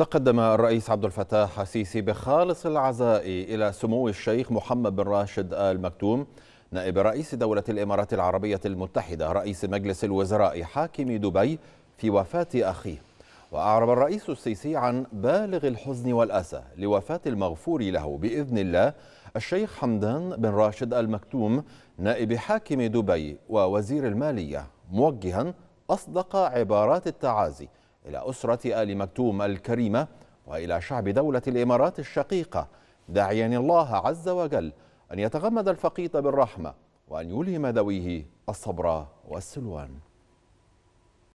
تقدم الرئيس عبد الفتاح السيسي بخالص العزاء إلى سمو الشيخ محمد بن راشد آل مكتوم نائب رئيس دولة الإمارات العربية المتحدة رئيس مجلس الوزراء حاكم دبي في وفاة أخيه وأعرب الرئيس السيسي عن بالغ الحزن والأسى لوفاة المغفور له بإذن الله الشيخ حمدان بن راشد المكتوم نائب حاكم دبي ووزير المالية موجها أصدق عبارات التعازي إلى أسرة آل مكتوم الكريمة وإلى شعب دولة الإمارات الشقيقة داعيا الله عز وجل أن يتغمد الفقيد بالرحمة وأن يلهم ذويه الصبر والسلوان